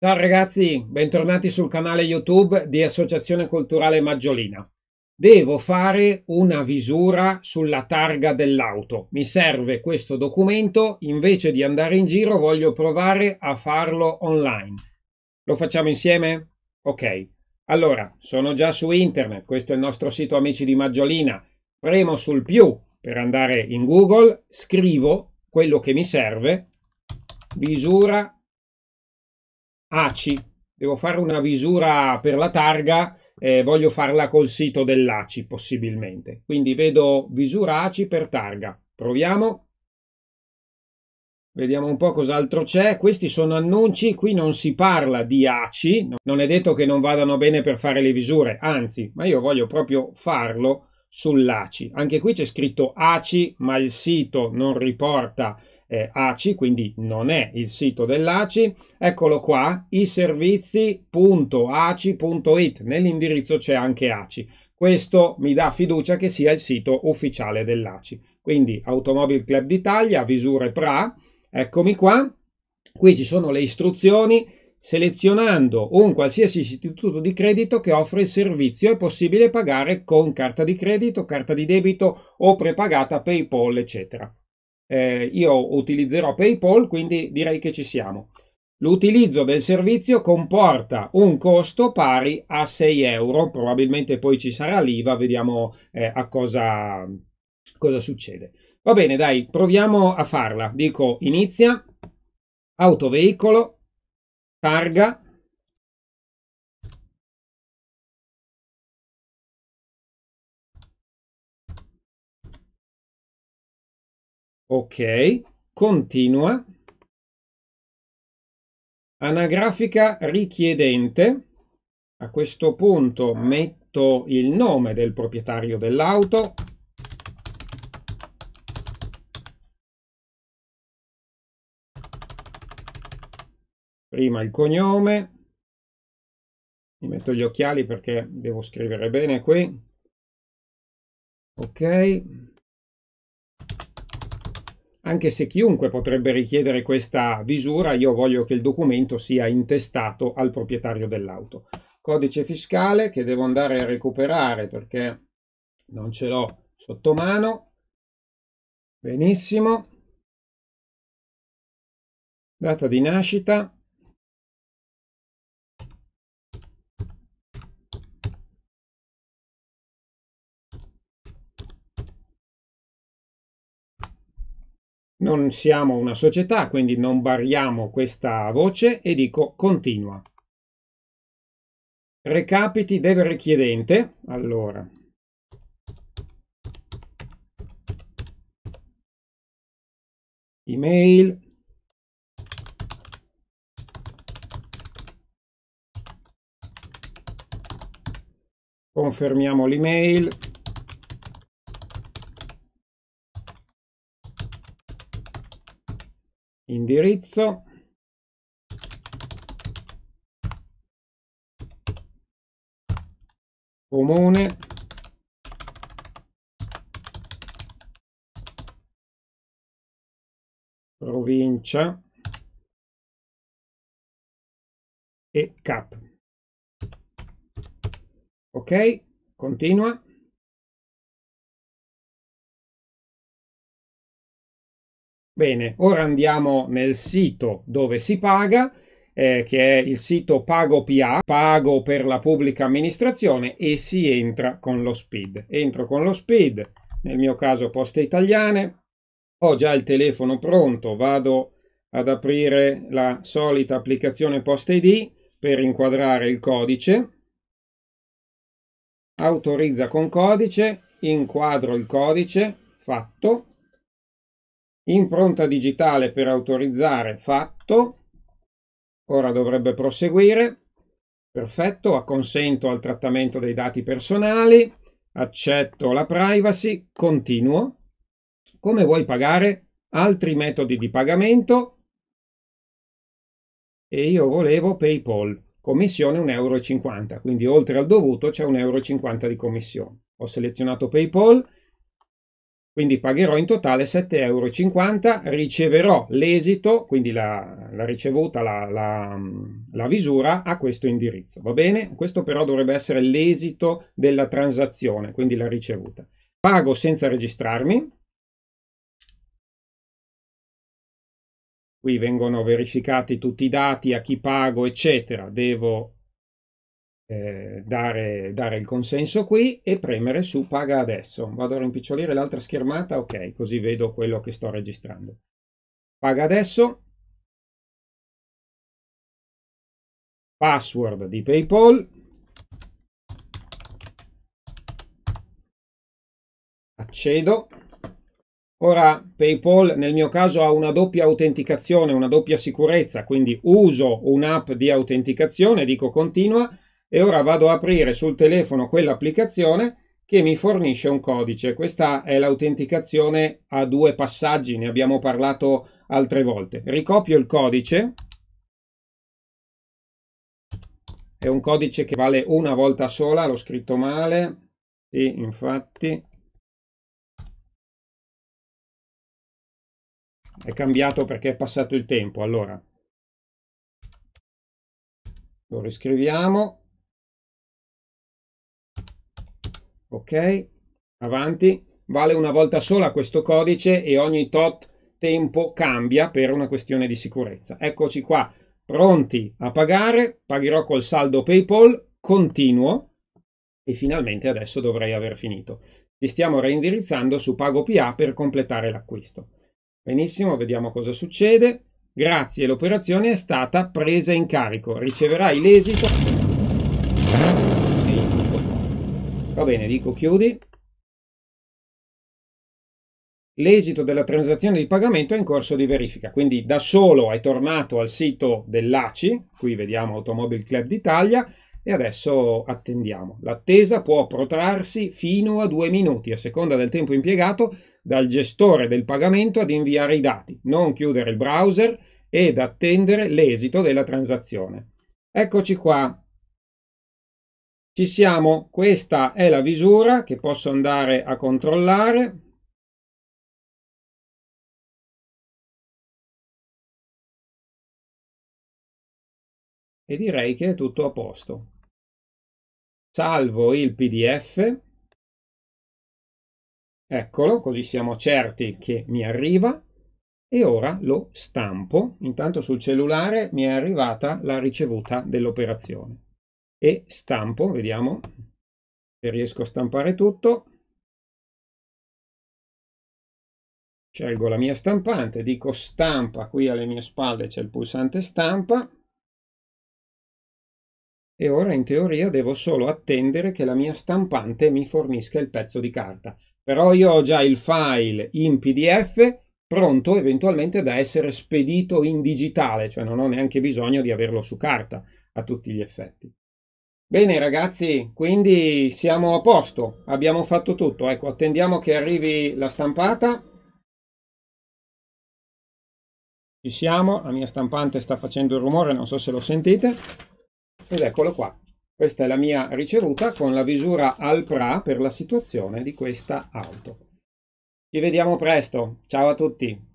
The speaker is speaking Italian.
Ciao ragazzi, bentornati sul canale YouTube di Associazione Culturale Maggiolina. Devo fare una visura sulla targa dell'auto. Mi serve questo documento, invece di andare in giro voglio provare a farlo online. Lo facciamo insieme? Ok. Allora, sono già su internet, questo è il nostro sito Amici di Maggiolina. Premo sul più per andare in Google, scrivo quello che mi serve, visura ACI, devo fare una visura per la targa, eh, voglio farla col sito dell'ACI possibilmente. Quindi vedo visura ACI per targa. Proviamo. Vediamo un po' cos'altro c'è. Questi sono annunci, qui non si parla di ACI, non è detto che non vadano bene per fare le visure, anzi, ma io voglio proprio farlo sull'ACI. Anche qui c'è scritto ACI, ma il sito non riporta eh, ACI, quindi non è il sito dell'ACI, eccolo qua, iservizi.aci.it, nell'indirizzo c'è anche ACI. Questo mi dà fiducia che sia il sito ufficiale dell'ACI. Quindi Automobile Club d'Italia, visure PRA, eccomi qua, qui ci sono le istruzioni, selezionando un qualsiasi istituto di credito che offre il servizio è possibile pagare con carta di credito, carta di debito o prepagata PayPal, eccetera eh, io utilizzerò PayPal, quindi direi che ci siamo. L'utilizzo del servizio comporta un costo pari a 6 euro, probabilmente poi ci sarà l'IVA, vediamo eh, a cosa, cosa succede. Va bene, dai, proviamo a farla. Dico inizia, autoveicolo, targa, Ok, continua. Anagrafica richiedente. A questo punto metto il nome del proprietario dell'auto. Prima il cognome. Mi metto gli occhiali perché devo scrivere bene qui. Ok anche se chiunque potrebbe richiedere questa visura, io voglio che il documento sia intestato al proprietario dell'auto. Codice fiscale che devo andare a recuperare perché non ce l'ho sotto mano. Benissimo. Data di nascita, Non siamo una società, quindi non barriamo questa voce e dico continua. Recapiti del richiedente. Allora, email. Confermiamo l'email. indirizzo comune provincia e cap ok continua Bene, ora andiamo nel sito dove si paga, eh, che è il sito PagoPA, Pago per la pubblica amministrazione, e si entra con lo SPID. Entro con lo SPID, nel mio caso Poste Italiane, ho già il telefono pronto, vado ad aprire la solita applicazione Poste ID per inquadrare il codice, autorizza con codice, inquadro il codice, fatto, impronta digitale per autorizzare fatto ora dovrebbe proseguire perfetto acconsento al trattamento dei dati personali accetto la privacy continuo come vuoi pagare altri metodi di pagamento e io volevo paypal commissione 1,50 euro quindi oltre al dovuto c'è 1,50 euro di commissione ho selezionato paypal quindi pagherò in totale 7,50 euro, riceverò l'esito, quindi la, la ricevuta, la, la, la, visura a questo indirizzo, va bene? Questo però dovrebbe essere l'esito della transazione, quindi la ricevuta. Pago senza registrarmi. Qui vengono verificati tutti i dati, a chi pago, eccetera. Devo eh, dare, dare, il consenso qui e premere su paga adesso. Vado a rimpicciolire l'altra schermata, ok, così vedo quello che sto registrando. Paga adesso. Password di PayPal. Accedo. Ora PayPal nel mio caso ha una doppia autenticazione, una doppia sicurezza, quindi uso un'app di autenticazione, dico continua, e ora vado a aprire sul telefono quell'applicazione che mi fornisce un codice. Questa è l'autenticazione a due passaggi, ne abbiamo parlato altre volte. Ricopio il codice, è un codice che vale una volta sola, l'ho scritto male, sì, infatti. È cambiato perché è passato il tempo, allora. Lo riscriviamo. ok avanti vale una volta sola questo codice e ogni tot tempo cambia per una questione di sicurezza eccoci qua pronti a pagare pagherò col saldo paypal continuo e finalmente adesso dovrei aver finito ti stiamo reindirizzando su PagoPA per completare l'acquisto benissimo vediamo cosa succede grazie l'operazione è stata presa in carico riceverai l'esito Va bene, dico chiudi. L'esito della transazione di pagamento è in corso di verifica, quindi da solo è tornato al sito dell'ACI, qui vediamo Automobile Club d'Italia, e adesso attendiamo. L'attesa può protrarsi fino a due minuti, a seconda del tempo impiegato dal gestore del pagamento ad inviare i dati, non chiudere il browser ed attendere l'esito della transazione. Eccoci qua, ci siamo, questa è la visura che posso andare a controllare. E direi che è tutto a posto. Salvo il PDF. Eccolo, così siamo certi che mi arriva e ora lo stampo. Intanto sul cellulare mi è arrivata la ricevuta dell'operazione e stampo, vediamo se riesco a stampare tutto. Scelgo la mia stampante, dico stampa, qui alle mie spalle c'è il pulsante stampa e ora in teoria devo solo attendere che la mia stampante mi fornisca il pezzo di carta. Però io ho già il file in PDF pronto eventualmente da essere spedito in digitale, cioè non ho neanche bisogno di averlo su carta a tutti gli effetti. Bene ragazzi, quindi siamo a posto, abbiamo fatto tutto, ecco attendiamo che arrivi la stampata. Ci siamo, la mia stampante sta facendo il rumore, non so se lo sentite, ed eccolo qua. Questa è la mia ricevuta con la misura Alpra per la situazione di questa auto. Ci vediamo presto, ciao a tutti!